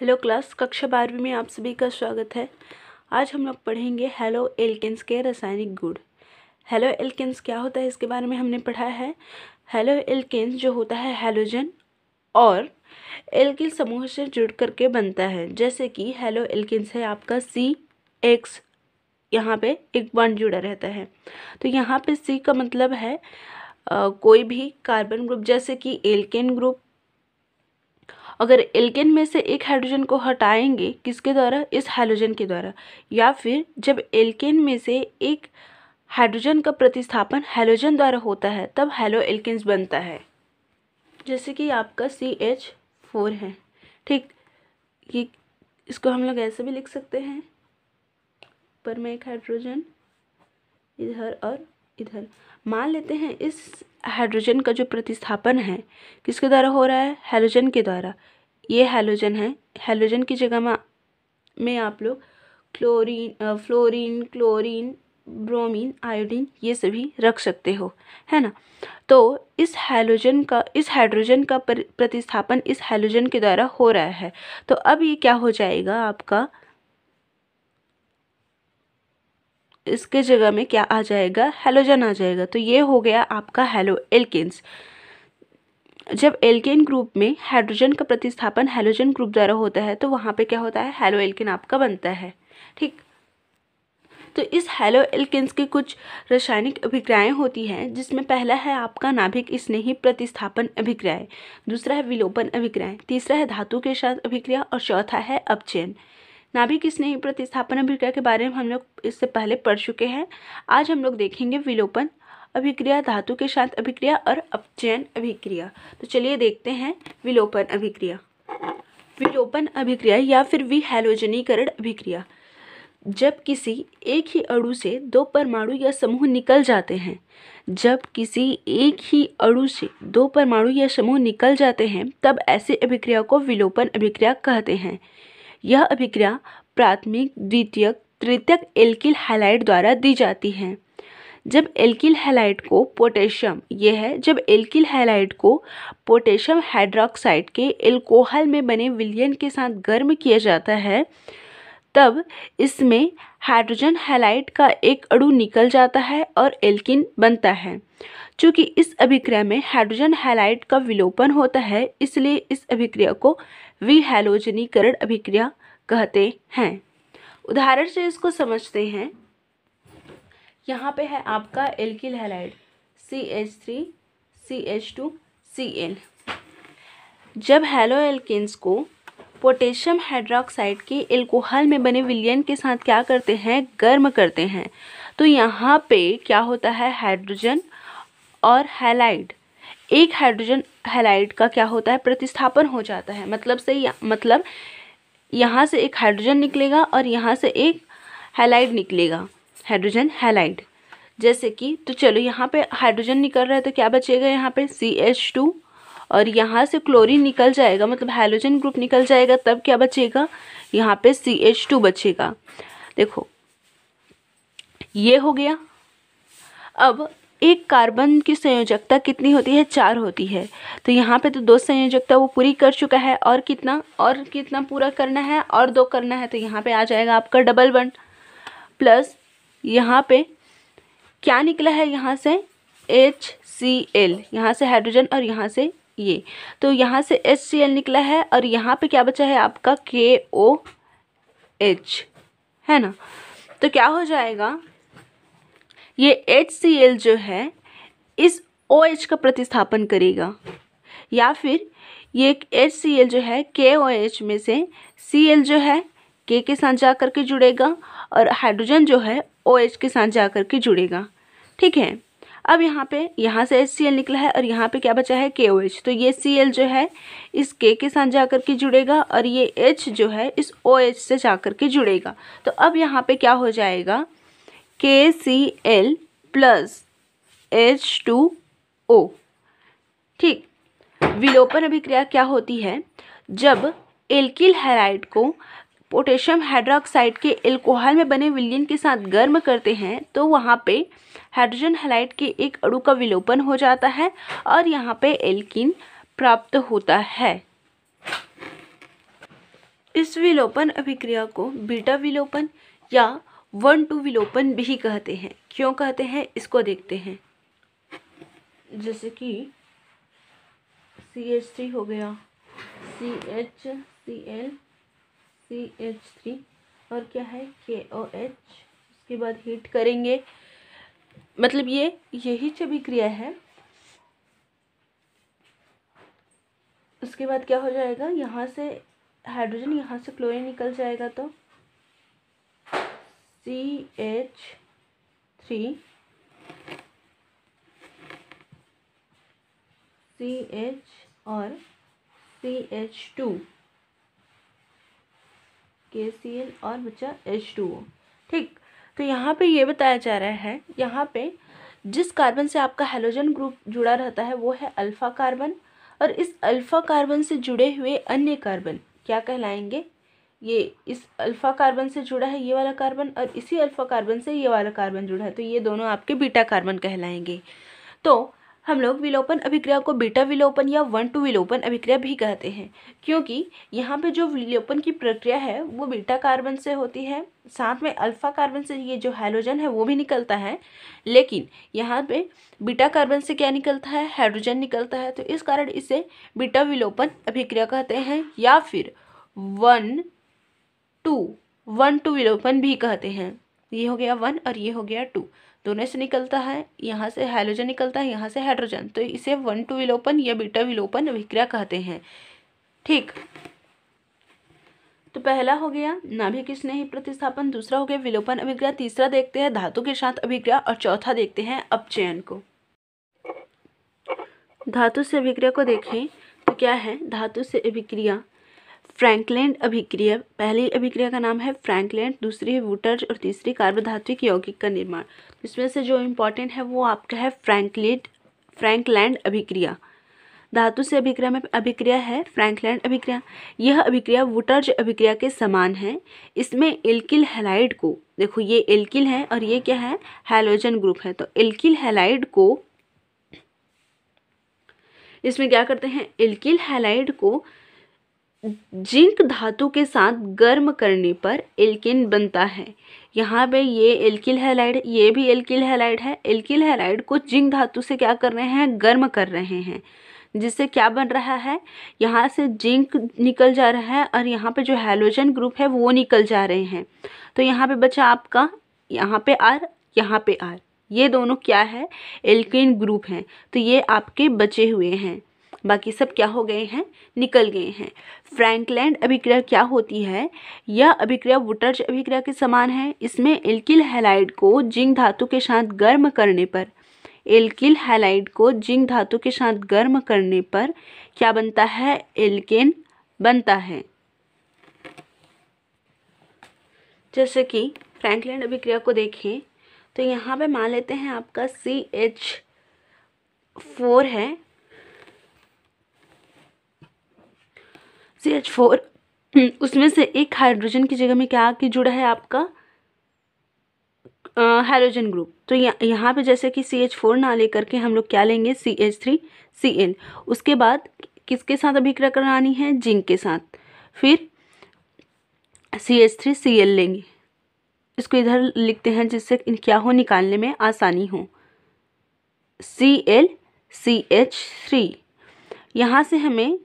hello class कक्षा बारहवीं में आप सभी का स्वागत है आज हम लोग पढ़ेंगे हेलो एल्किन्स के रासायनिक गुण हेलो एल्किन्स क्या होता है इसके बारे में हमने पढ़ा है हेलो एल्किन्स जो होता है हेलोजन और एल्किल समूह से जुड़ करके बनता है जैसे कि हेलो एल्किन्स है आपका सी एक्स यहाँ पे एक बॉन्ड जुड़ा रहता है तो यहाँ पे सी का मतलब है आ, कोई भी कार्बन ग्रुप जैसे कि एल्केन ग्रुप अगर एल्केन में से एक हाइड्रोजन को हटाएंगे किसके द्वारा इस हाइड्रोजन के द्वारा या फिर जब एल्केन में से एक हाइड्रोजन का प्रतिस्थापन हाइलोजन द्वारा होता है तब हेलो एल्केन्स बनता है जैसे कि आपका सी एच फोर है ठीक ये इसको हम लोग ऐसे भी लिख सकते हैं पर में एक हाइड्रोजन इधर और इधर मान लेते हैं इस हाइड्रोजन का जो प्रतिस्थापन है किसके द्वारा हो रहा है हाइड्रोजन के द्वारा ये हेलोजन है हेलोजन की जगह में में आप लोग chlorine fluorine chlorine bromine iodine ये सभी रख सकते हो है ना तो इस हेलोजन का इस हाइड्रोजन का प्रतिस्थापन इस हेलोजन के द्वारा हो रहा है तो अब ये क्या हो जाएगा आपका इसके जगह में क्या आ जाएगा हेलोजन आ जाएगा तो ये हो गया आपका हेलो एल्किन्स जब एल्केन ग्रुप में हाइड्रोजन का प्रतिस्थापन हेलोजन ग्रुप द्वारा होता है तो वहाँ पे क्या होता है हेलो एल्केन आपका बनता है ठीक तो इस हेलो एल्केन्स की कुछ रासायनिक अभिक्रियाएं होती हैं जिसमें पहला है आपका नाभिक स्नेही प्रतिस्थापन अभिक्रियाएं दूसरा है विलोपन अभिक्रियाएं तीसरा है धातु के साथ अभिक्रिया और चौथा है अपचयन नाभिक स्नेही प्रतिस्थापन अभिक्रिया के बारे में हम लोग इससे पहले पढ़ चुके हैं आज हम लोग देखेंगे विलोपन अभिक्रिया धातु के साथ अभिक्रिया और अपचयन अभिक्रिया तो चलिए देखते हैं विलोपन अभिक्रिया विलोपन अभिक्रिया या फिर विहेलोजनीकरण अभिक्रिया जब किसी एक ही अणु से दो परमाणु या समूह निकल जाते हैं जब किसी एक ही अणु से दो परमाणु या समूह निकल जाते हैं तब ऐसे अभिक्रिया को विलोपन अभिक्रिया कहते हैं यह अभिक्रिया प्राथमिक द्वितीयक तृतीयक एल्किल हैलाइड द्वारा दी जाती है जब एल्किल हैलाइड को पोटेशियम ये है जब एल्किल हैलाइड को पोटेशियम हाइड्रोक्साइड के एल्कोहल में बने विलियन के साथ गर्म किया जाता है तब इसमें हाइड्रोजन हैलाइड का एक अणु निकल जाता है और एल्किन बनता है चूँकि इस अभिक्रिया में हाइड्रोजन हैलाइड का विलोपन होता है इसलिए इस अभिक्रिया को विहैलोजनीकरण अभिक्रिया कहते हैं उदाहरण से इसको समझते हैं यहाँ पे है आपका alkyl halide C H three C H two C L जब हेलो एल्किन्स को पोटेशियम हाइड्रोक्साइड के एल्कोहल में बने विलियन के साथ क्या करते हैं गर्म करते हैं तो यहाँ पे क्या होता है हाइड्रोजन और हैलाइड एक हाइड्रोजन हैलाइड का क्या होता है प्रतिस्थापन हो जाता है मतलब से या, मतलब यहाँ से एक हाइड्रोजन निकलेगा और यहाँ से एक हैलाइड निकलेगा हाइड्रोजन हेलाइड जैसे कि तो चलो यहाँ पे हाइड्रोजन निकल रहा है तो क्या बचेगा यहाँ पे सी एच टू और यहाँ से क्लोरीन निकल जाएगा मतलब हाइड्रोजन ग्रुप निकल जाएगा तब क्या बचेगा यहाँ पे सी एच टू बचेगा देखो ये हो गया अब एक कार्बन की संयोजकता कितनी होती है चार होती है तो यहाँ पे तो दो संयोजकता वो पूरी कर चुका है और कितना और कितना पूरा करना है और दो करना है तो यहाँ पे आ जाएगा आपका डबल वन प्लस यहाँ पे क्या निकला है यहाँ से एच सी एल यहाँ से हाइड्रोजन और यहाँ से ये तो यहाँ से एच सी एल निकला है और यहाँ पे क्या बचा है आपका के ओ एच है ना तो क्या हो जाएगा ये एच सी एल जो है इस ओ एच का प्रतिस्थापन करेगा या फिर ये एच सी एल जो है के ओ एच में से सी एल जो है के के साथ जा करके जुड़ेगा और हाइड्रोजन जो है ओ एच के साथ जा कर के जुड़ेगा ठीक है अब यहाँ पे यहाँ से एच निकला है और यहाँ पे क्या बचा है के तो ये सी जो है इस के के साथ जा कर के जुड़ेगा और ये एच जो है इस ओ एच से जा कर के जुड़ेगा तो अब यहाँ पे क्या हो जाएगा K C L plus H two O ठीक विलोपन अभिक्रिया क्या होती है जब एल्किल हेराइड को पोटेशियम हाइड्रोक्साइड के एल्कोहल में बने विलियन के साथ गर्म करते हैं तो वहाँ पे हाइड्रोजन हेलाइट के एक अणु का विलोपन हो जाता है और यहाँ पे एल्किन प्राप्त होता है इस विलोपन अभिक्रिया को बीटा विलोपन या वन टू विलोपन भी कहते हैं क्यों कहते हैं इसको देखते हैं जैसे कि सी एच थ्री हो गया C H C L C H three और क्या है के ओ एच उसके बाद हीट करेंगे मतलब ये यही छवि क्रिया है उसके बाद क्या हो जाएगा यहाँ से हाइड्रोजन यहाँ से क्लोरीन निकल जाएगा तो C H three C H और सी एच टू के सी एल और बचा एच टू ओ ठीक तो यहाँ पे ये बताया जा रहा है यहाँ पे जिस कार्बन से आपका हेलोजन ग्रुप जुड़ा रहता है वो है अल्फ़ा कार्बन और इस अल्फ़ा कार्बन से जुड़े हुए अन्य कार्बन क्या कहलाएंगे ये इस अल्फ़ा कार्बन से जुड़ा है ये वाला कार्बन और इसी अल्फ़ा कार्बन से ये वाला कार्बन जुड़ा है तो ये दोनों आपके बीटा कार्बन कहलाएंगे तो हम लोग विलोपन अभिक्रिया को बीटा विलोपन या वन टू विलोपन अभिक्रिया भी कहते हैं क्योंकि यहाँ पे जो विलोपन की प्रक्रिया है वो बीटा कार्बन से होती है साथ में अल्फा कार्बन से ये जो हाइड्रोजन है वो भी निकलता है लेकिन यहाँ पे बीटा कार्बन से क्या निकलता है हाइड्रोजन निकलता है तो इस कारण इसे बीटा विलोपन अभिक्रिया कहते हैं या फिर वन टू वन टू विलोपन भी कहते हैं ये हो गया वन और ये हो गया टू दोनों से निकलता है यहाँ से हाइड्रोजन निकलता है यहाँ से हाइड्रोजन तो इसे वन टू विलोपन या बीटा विलोपन अभिक्रिया कहते हैं ठीक तो पहला हो गया नाभिक ही प्रतिस्थापन दूसरा हो गया विलोपन अभिक्रिया तीसरा देखते हैं धातु के साथ अभिक्रिया और चौथा देखते हैं अपचयन को धातु से अभिक्रिया को देखें तो क्या है धातु से अभिक्रिया फ्रैंकलैंड अभिक्रिया पहली अभिक्रिया का नाम है फ्रैंकलैंड दूसरी है वुटर और तीसरी कार्बोधात्विक यौगिक का निर्माण इसमें से जो इम्पोर्टेंट है वो आपका है फ्रैंकलेड फ्रैंकलैंड अभिक्रिया धातु से अभिक्रिया में अभिक्रिया है फ्रैंकलैंड अभिक्रिया यह अभिक्रिया वुटर्ज अभिक्रिया के समान है इसमें एल्किल हेलाइड को देखो ये एल्किल है और ये क्या है हेलोजन ग्रुप है तो एल्किल हेलाइड को इसमें क्या करते हैं एल्किल हेलाइड को जिंक धातु के साथ गर्म करने पर एल्किन बनता है यहाँ पे ये एल्किल हैलाइड ये भी एल्किल हैलाइड है एल्किल हैलाइड को जिंक धातु से क्या कर रहे हैं गर्म कर रहे हैं जिससे क्या बन रहा है यहाँ से जिंक निकल जा रहा है और यहाँ पे जो हेलोजन ग्रुप है वो निकल जा रहे हैं तो यहाँ पे बचा आपका यहाँ पे आर यहाँ पे आर ये दोनों क्या है एल्किन ग्रुप हैं तो ये आपके बचे हुए हैं बाकी सब क्या हो गए हैं निकल गए हैं फ्रैंकलैंड अभिक्रिया क्या होती है यह अभिक्रिया वुटर्ज अभिक्रिया के समान है इसमें एल्किल हैलाइड को जिंक धातु के साथ गर्म करने पर एल्किल हैलाइड को जिंक धातु के साथ गर्म करने पर क्या बनता है एल्केन बनता है जैसे कि फ्रैंकलैंड अभिक्रिया को देखें तो यहाँ पे मान लेते हैं आपका सी एच फोर है सी एच फोर उसमें से एक हाइड्रोजन की जगह में क्या कि जुड़ा है आपका हाइड्रोजन ग्रुप तो यह, यहाँ पे जैसे कि सी एच फोर ना लेकर के हम लोग क्या लेंगे C H three C L उसके बाद किसके साथ अभिक्रिया करानी है जिंक के साथ फिर C H three C L लेंगे इसको इधर लिखते हैं जिससे क्या हो निकालने में आसानी हो C L C H three यहाँ से हमें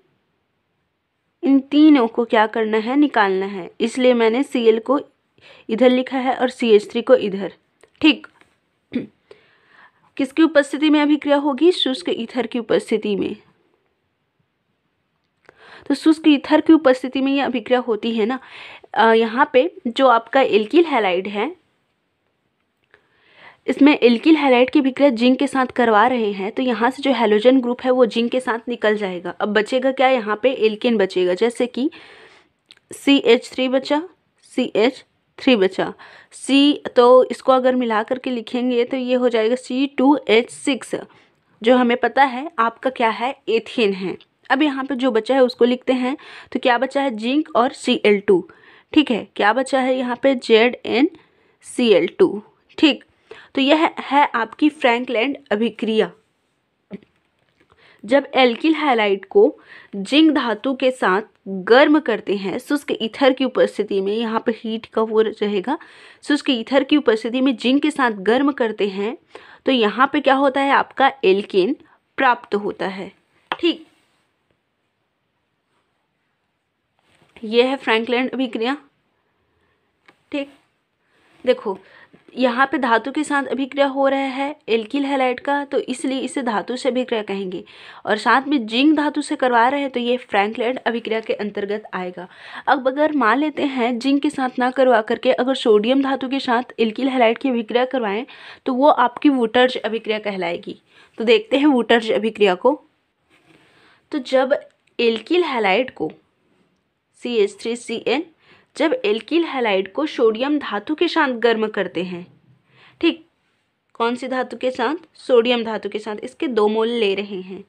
इन तीनों को क्या करना है निकालना है इसलिए मैंने सी एल को इधर लिखा है और सी एच थ्री को इधर ठीक किसकी उपस्थिति में अभिक्रिया होगी शुष्क इथर की उपस्थिति में तो शुष्क इथर की उपस्थिति में यह अभिक्रिया होती है ना यहाँ पे जो आपका एल्किल हैलाइड है इसमें एल्किल हेलाइट की विक्रिया जिंक के साथ करवा रहे हैं तो यहाँ से जो हेलोजन ग्रुप है वो जिंक के साथ निकल जाएगा अब बचेगा क्या यहाँ पे एल्किन बचेगा जैसे कि सी एच थ्री बचा सी एच थ्री बचा सी तो इसको अगर मिला करके लिखेंगे तो ये हो जाएगा सी टू एच सिक्स जो हमें पता है आपका क्या है एथिन है अब यहाँ पे जो बचा है उसको लिखते हैं तो क्या बचा है जिंक और सी एल टू ठीक है क्या बचा है यहाँ पे Z N C L two ठीक तो यह है आपकी फ्रैंकलैंड अभिक्रिया जब एल्किल हैलाइड को जिंक धातु के साथ गर्म करते हैं शुष्क इथर की उपस्थिति में यहाँ पर हीट का वो रहेगा शुष्क इथर की उपस्थिति में जिंक के साथ गर्म करते हैं तो यहाँ पे क्या होता है आपका एल्किन प्राप्त होता है ठीक यह है फ्रैंकलैंड अभिक्रिया ठीक देखो यहाँ पे धातु के साथ अभिक्रिया हो रहा है एल्किल हेलाइट का तो इसलिए इसे धातु से अभिक्रिया कहेंगे और साथ में जिंक धातु से करवा रहे हैं तो ये फ्रैंकलैंड अभिक्रिया के अंतर्गत आएगा अब अगर मान लेते हैं जिंक के साथ ना करवा करके अगर सोडियम धातु के साथ एल्किल हेलाइट की अभिक्रिया करवाएं तो वो आपकी वोटर्ज अभिक्रिया कहलाएगी तो देखते हैं वोटर्ज अभिक्रिया को तो जब एल्किल हेलाइट को C H three C N जब एल्किल हैलाइड को सोडियम धातु के साथ गर्म करते हैं ठीक कौन सी धातु के साथ सोडियम धातु के साथ इसके दो मोल ले रहे हैं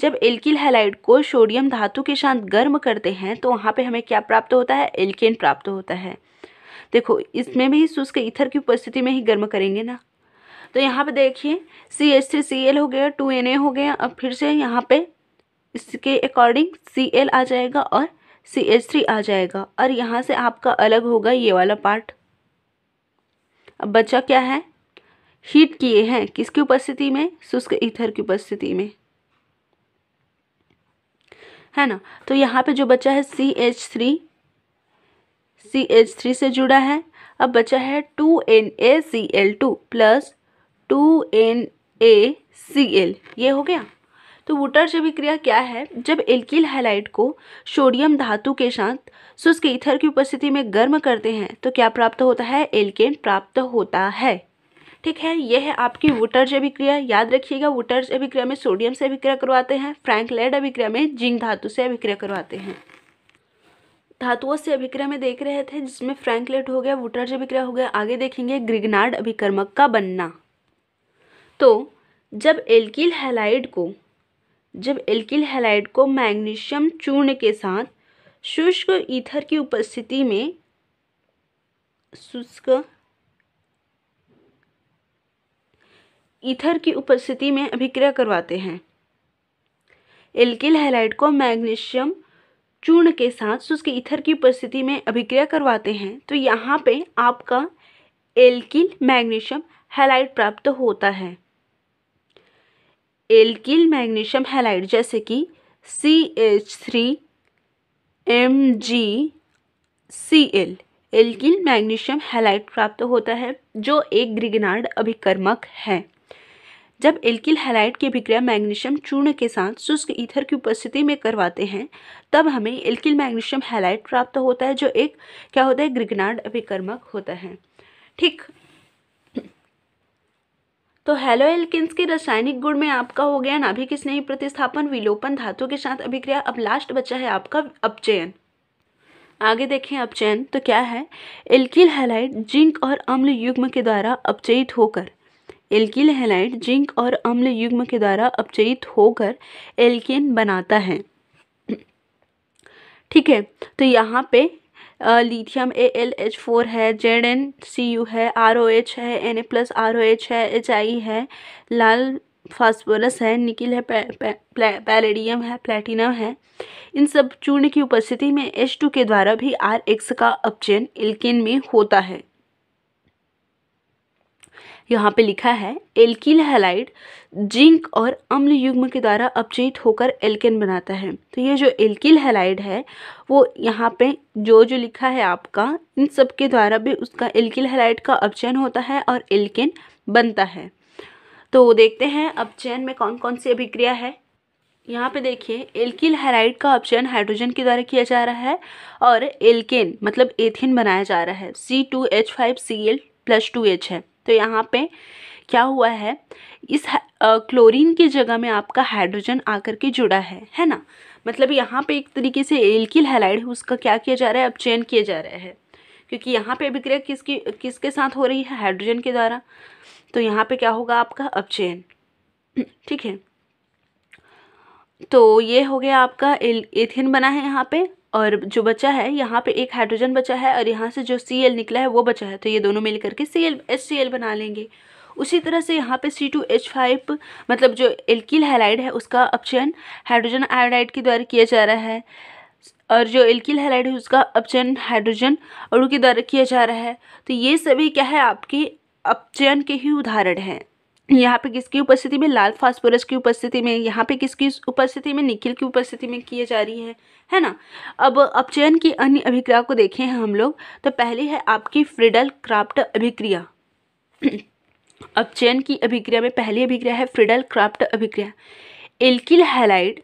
जब एल्किल हैलाइड को सोडियम धातु के साथ गर्म करते हैं तो वहाँ पे हमें क्या प्राप्त होता है एल्केन प्राप्त होता है देखो इसमें भी शुष्क इथर की उपस्थिति में ही गर्म करेंगे ना तो यहाँ पे देखिए C H three C L हो गया टू एन ए हो गया अब फिर से यहाँ पे इसके अकॉर्डिंग सी एल आ जाएगा और सी एच थ्री आ जाएगा और यहाँ से आपका अलग होगा ये वाला पार्ट अब बच्चा क्या है हीट किए हैं किसकी उपस्थिति में शुष्क इथर की उपस्थिति में है ना तो यहाँ पे जो बच्चा है C H three C H three से जुड़ा है अब बचा है two N A C L two plus two N A C L ये हो गया तो वुटर जब क्रिया क्या है जब एल्किल हैलाइड को सोडियम धातु के साथ शुष्क इथर की उपस्थिति में गर्म करते हैं तो क्या प्राप्त होता है एल्केन प्राप्त होता है ठीक है यह है आपकी वुटर अभिक्रिया याद रखिएगा वोटर्ज अभिक्रिया में सोडियम से अभिक्रिया करवाते हैं फ्रैंक लेड अभिक्रिया में जिंक धातु से अभिक्रिया करवाते हैं धातुओं से अभिक्रिया में देख रहे थे जिसमें फ्रैंकलेट हो गया वुटर अभिक्रिया हो गया आगे देखेंगे ग्रिगनार्ड अभिक्रमक का बनना तो जब एल्किल हैलाइड को जब एल्किल हैलाइड को मैग्नीशियम चूर्ण के साथ शुष्क ईथर की उपस्थिति में शुष्क ईथर की उपस्थिति में अभिक्रिया करवाते हैं एल्किल हैलाइड को मैग्नीशियम चूर्ण के साथ शुष्क ईथर की उपस्थिति में अभिक्रिया करवाते हैं तो यहाँ पे आपका एल्किल मैग्नीशियम हैलाइड प्राप्त होता है एल्किल मैग्नीशियम हेलाइड जैसे कि C H three M G C L alkyl magnesium halide प्राप्त होता है जो एक ग्रिगनार्ड अभिकर्मक है जब एल्किल हेलाइड की अभिक्रिया मैग्नीशियम चूर्ण के साथ शुष्क ईथर की उपस्थिति में करवाते हैं तब हमें एल्किल मैग्नीशियम हैलाइड प्राप्त होता है जो एक क्या होता है ग्रिगनार्ड अभिकर्मक होता है ठीक तो हेलो एल्किस के रासायनिक गुण में आपका हो गया नाभिक स्नेही प्रतिस्थापन विलोपन धातु के साथ अभिक्रिया अब लास्ट बचा है आपका अपचयन आगे देखें अपचयन तो क्या है एल्किल हेलाइट जिंक और अम्ल युग्म के द्वारा अपचयित होकर एल्किल हेलाइट जिंक और अम्ल युग्म के द्वारा अपचयित होकर एल्किन बनाता है ठीक है तो यहाँ पे lithium A L H four है जेड एन सी यू है आर ओ एच है N A plus R O H है एच आई e है लाल फास्फोरस है निकिल है पैलेडियम है प्लेटिनम है इन सब चूर्ण की उपस्थिति में एच टू के द्वारा भी आर एक्स का अपचयन इल्किन में होता है यहाँ पे लिखा है एल्किल हैलाइड जिंक और अम्ल युग्म के द्वारा अपचयित होकर एल्केन बनाता है तो ये जो एल्किल हैलाइड है वो यहाँ पे जो जो लिखा है आपका इन सब के द्वारा भी उसका एल्किल हैलाइड का अपचयन होता है और एल्केन बनता है तो देखते हैं अपचयन में कौन कौन सी अभिक्रिया है यहाँ पे देखिए एल्किल हैराइड का अपचयन हाइड्रोजन के द्वारा किया जा रहा है और एल्केन मतलब एथिन बनाया जा रहा है C two H five C L plus two H है तो यहाँ पे क्या हुआ है इस क्लोरीन की जगह में आपका हाइड्रोजन आकर के जुड़ा है है ना मतलब यहाँ पे एक तरीके से एल्किल हेलाइड है उसका क्या किया जा रहा है अब चेन किया जा रहा है क्योंकि यहाँ पे अभिक्रिया किसकी किसके साथ हो रही है हाइड्रोजन के द्वारा तो यहाँ पे क्या होगा आपका अपचैन ठीक है तो ये हो गया आपका एथिन बना है यहाँ पे और जो बचा है यहाँ पे एक हाइड्रोजन बचा है और यहाँ से जो सी एल निकला है वो बचा है तो ये दोनों मिल करके सी एल सी एल बना लेंगे उसी तरह से यहाँ पे फाइव मतलब जो एल्किल हैलाइड है उसका अपचयन हाइड्रोजन आयोडाइड के द्वारा किया जा रहा है और जो एल्किल हैलाइड है उसका अपचयन हाइड्रोजन अड़ू के द्वारा किया जा रहा है तो ये सभी क्या है आपके अपचयन के ही उदाहरण हैं यहाँ पे किसकी उपस्थिति में लाल फास्फोरस की उपस्थिति में यहाँ पे किसकी उपस्थिति में निखिल की उपस्थिति में किए जा रही है है ना अब अपचयन की अन्य अभिक्रिया को देखे हैं हम लोग तो पहली है आपकी फ्रिडल क्राफ्ट अभिक्रिया अपचयन की अभिक्रिया में पहली अभिक्रिया है फ्रिडल क्राफ्ट अभिक्रिया एल्किल हेलाइड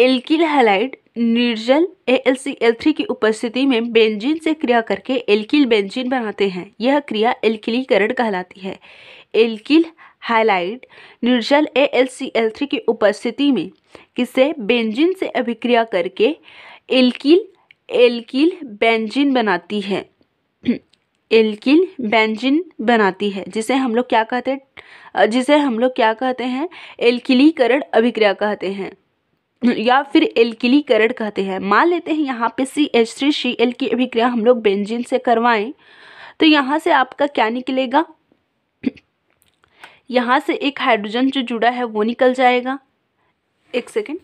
एल्किल हेलाइड निर्जल थ्री की उपस्थिति में बेंजीन से क्रिया करके एल्किल बेंजीन बनाते हैं यह क्रिया एल्किलीकरण कहलाती है एल्किल हाइलाइट निर्जल A L C L three की उपस्थिति में किसे बेंजिन से अभिक्रिया करके एल्किल एल्किल बेंजिन बनाती है एल्किल बेंजिन बनाती है जिसे हम लोग क्या कहते हैं जिसे हम लोग क्या कहते हैं एल्किलीकरण अभिक्रिया कहते हैं या फिर एल्किलीकरण कहते हैं मान लेते हैं यहाँ पे C H three C L की अभिक्रिया हम लोग बेंजिन से करवाएं तो यहाँ से आपका क्या निकलेगा यहाँ से एक हाइड्रोजन जो जुड़ा है वो निकल जाएगा एक सेकेंड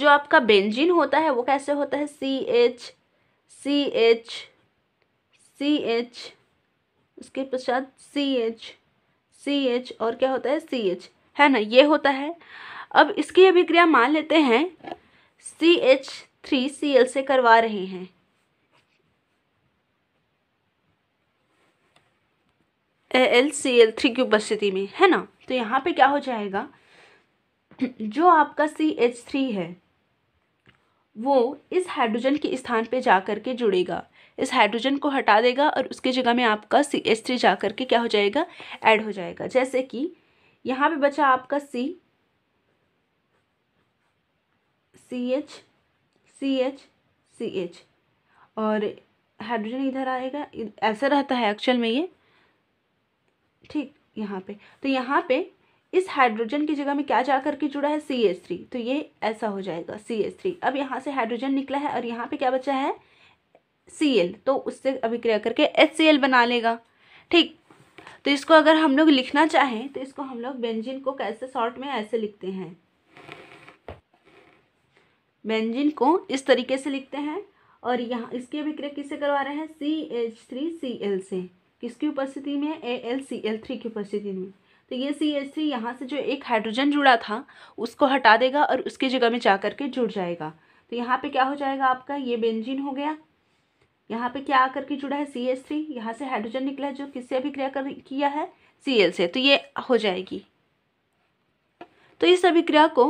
जो आपका बेंजीन होता है वो कैसे होता है C H C H C H उसके पश्चात सी एच सी एच और क्या होता है सी एच है ना ये होता है अब इसकी अभिक्रिया मान लेते हैं C H three C L से करवा रहे हैं एल सी एल थ्री की उपस्थिति में है ना तो यहाँ पे क्या हो जाएगा जो आपका सी एच थ्री है वो इस हाइड्रोजन के स्थान पे जा कर के जुड़ेगा इस हाइड्रोजन को हटा देगा और उसके जगह में आपका सी एच थ्री जा कर के क्या हो जाएगा ऐड हो जाएगा जैसे कि यहाँ पे बचा आपका C C H C H C H और हाइड्रोजन इधर आएगा ऐसा रहता है एक्चुअल में ये ठीक यहाँ पे तो यहाँ पे इस हाइड्रोजन की जगह में क्या जा करके जुड़ा है सी एस थ्री तो ये ऐसा हो जाएगा सी एस थ्री अब यहाँ से हाइड्रोजन निकला है और यहाँ पे क्या बचा है सी एल तो उससे अभिक्रिया करके एच सी एल बना लेगा ठीक तो इसको अगर हम लोग लिखना चाहें तो इसको हम लोग बेंजिन को कैसे शॉर्ट में ऐसे लिखते हैं बेंजिन को इस तरीके से लिखते हैं और यहाँ इसकी अभिक्रिया किससे करवा रहे हैं C H three C L से किसकी उपस्थिति में A L C L three की उपस्थिति में तो ये सी एच थ्री यहाँ से जो एक हाइड्रोजन जुड़ा था उसको हटा देगा और उसकी जगह में जा करके जुड़ जाएगा तो यहाँ पे क्या हो जाएगा आपका ये बेंजीन हो गया यहाँ पे क्या आकर के जुड़ा है सी एच थ्री यहाँ से हाइड्रोजन निकला है जो किससे अभिक्रिया कर किया है सी एल से तो ये हो जाएगी तो इस अभिक्रिया को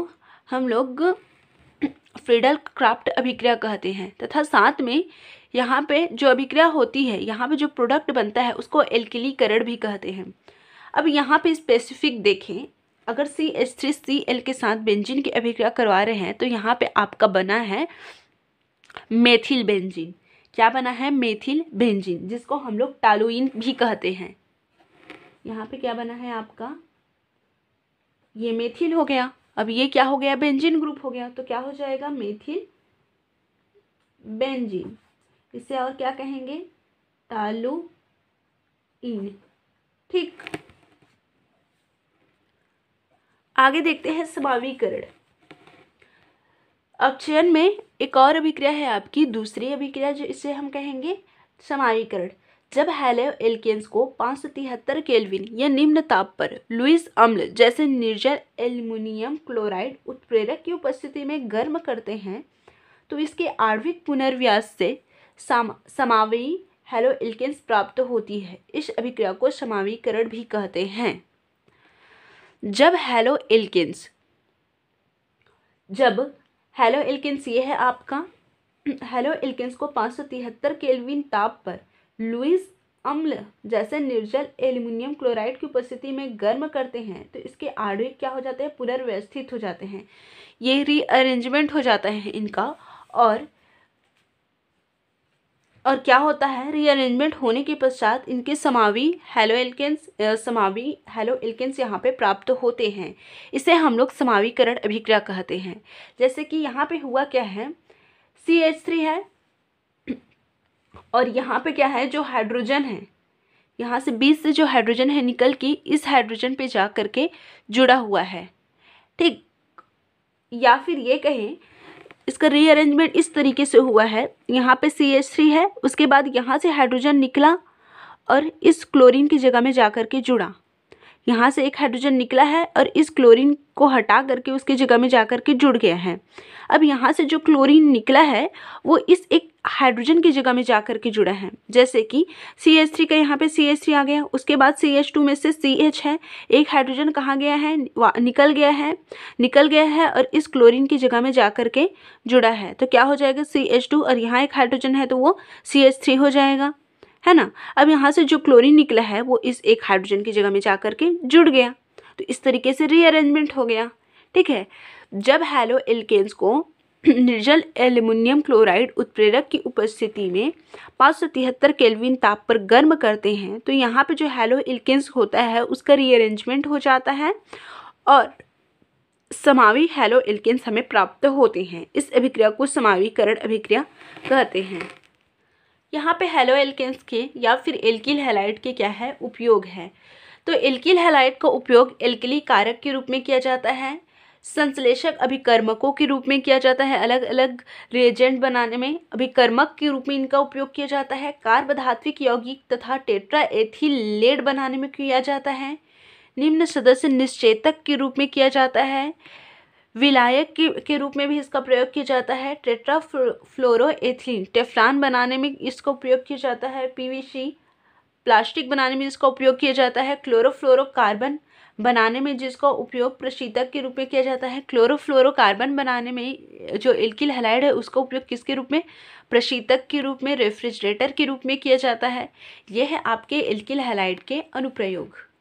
हम लोग फ्रीडल क्राफ्ट अभिक्रिया कहते हैं तथा साथ में यहाँ पे जो अभिक्रिया होती है यहाँ पे जो प्रोडक्ट बनता है उसको एल्किलीकरण भी कहते हैं अब यहाँ पे स्पेसिफिक देखें अगर C H three C L के साथ बेंजिन की अभिक्रिया करवा रहे हैं तो यहाँ पे आपका बना है मेथिल बेंजिन क्या बना है मेथिल बेंजिन जिसको हम लोग टालुइन भी कहते हैं यहाँ पे क्या बना है आपका ये मेथिल हो गया अब ये क्या हो गया बेंजिन ग्रुप हो गया तो क्या हो जाएगा मेथिल बेंजिन इसे और क्या कहेंगे तालु इन ठीक आगे देखते हैं समावीकरण अपचयन में एक और अभिक्रिया है आपकी दूसरी अभिक्रिया जो इसे हम कहेंगे समावीकरण जब हैलेव एल्केन्स को पाँच सौ तिहत्तर केल्विन या निम्न ताप पर लुइस अम्ल जैसे निर्जल एल्युमिनियम क्लोराइड उत्प्रेरक की उपस्थिति में गर्म करते हैं तो इसके आणविक पुनर्व्यास से साम समावी हेलो एल्केन्स प्राप्त होती है इस अभिक्रिया को समावीकरण भी कहते हैं जब हेलो एल्केन्स जब हेलो एल्केन्स ये है आपका हेलो एल्केन्स को पाँच सौ तिहत्तर केलविन ताप पर लुइस अम्ल जैसे निर्जल एल्यूमिनियम क्लोराइड की उपस्थिति में गर्म करते हैं तो इसके आणविक क्या हो जाते हैं पुनर्व्यवस्थित हो जाते हैं ये रीअरेंजमेंट हो जाता है इनका और और क्या होता है रीअरेंजमेंट होने के पश्चात इनके समावी हेलो एल्केन्स समावी हेलो एल्केन्स यहाँ पे प्राप्त होते हैं इसे हम लोग समावीकरण अभिक्रिया कहते हैं जैसे कि यहाँ पे हुआ क्या है सी एच थ्री है और यहाँ पे क्या है जो हाइड्रोजन है यहाँ से बीस से जो हाइड्रोजन है निकल के इस हाइड्रोजन पे जा कर के जुड़ा हुआ है ठीक या फिर ये कहें इसका रीअरेंजमेंट इस तरीके से हुआ है यहाँ पे सी एच थ्री है उसके बाद यहाँ से हाइड्रोजन निकला और इस क्लोरीन की जगह में जा कर के जुड़ा यहाँ से एक हाइड्रोजन निकला है और इस क्लोरीन को हटा करके उसकी जगह में जा कर के जुड़ गया है अब यहाँ से जो क्लोरीन निकला है वो इस एक हाइड्रोजन की जगह में जा कर के जुड़ा है जैसे कि सी एच थ्री का यहाँ पे सी एच थ्री आ गया उसके बाद सी एच टू में से सी एच है एक हाइड्रोजन कहाँ गया है निकल गया है निकल गया है और इस क्लोरीन की जगह में जा कर के जुड़ा है तो क्या हो जाएगा सी एच टू और यहाँ एक हाइड्रोजन है तो वो सी एच थ्री हो जाएगा है ना अब यहाँ से जो क्लोरीन निकला है वो इस एक हाइड्रोजन की जगह में जा कर के जुड़ गया तो इस तरीके से रीअरेंजमेंट हो गया ठीक है जब हेलो एल्केन्स को निर्जल एल्युमिनियम क्लोराइड उत्प्रेरक की उपस्थिति में पाँच सौ तिहत्तर केल्विन ताप पर गर्म करते हैं तो यहाँ पे जो हेलो इल्किन्स होता है उसका रीअरेंजमेंट हो जाता है और समावी हेलो इल्किन्स हमें प्राप्त होते हैं इस अभिक्रिया को समावीकरण अभिक्रिया कहते हैं यहाँ पे हेलो एल्किस के या फिर एल्किल हेलाइट के क्या है उपयोग है तो एल्किल हेलाइट का उपयोग एल्किली कारक के रूप में किया जाता है संश्लेषक अभिकर्मकों के रूप में किया जाता है अलग अलग रिएजेंट बनाने में अभिकर्मक के रूप में इनका उपयोग किया जाता है कार्बधात्विक यौगिक तथा टेट्रा एथिलेड बनाने में किया जाता है निम्न सदस्य निश्चेतक के रूप में किया जाता है विलायक के के रूप में भी इसका प्रयोग किया जाता है टेट्रा फ्लोरो एथिलीन टेफ्लान बनाने में इसका उपयोग किया जाता है पीवीसी प्लास्टिक बनाने में इसका उपयोग किया जाता है क्लोरोफ्लोरोकार्बन बनाने में जिसका उपयोग प्रशीतक के रूप में किया जाता है क्लोरोफ्लोरोकार्बन बनाने में जो इल्किल हेलाइड है उसका उपयोग किसके रूप में प्रशीतक के रूप में रेफ्रिजरेटर के रूप में किया जाता है यह है आपके इल्किल हलाइड के अनुप्रयोग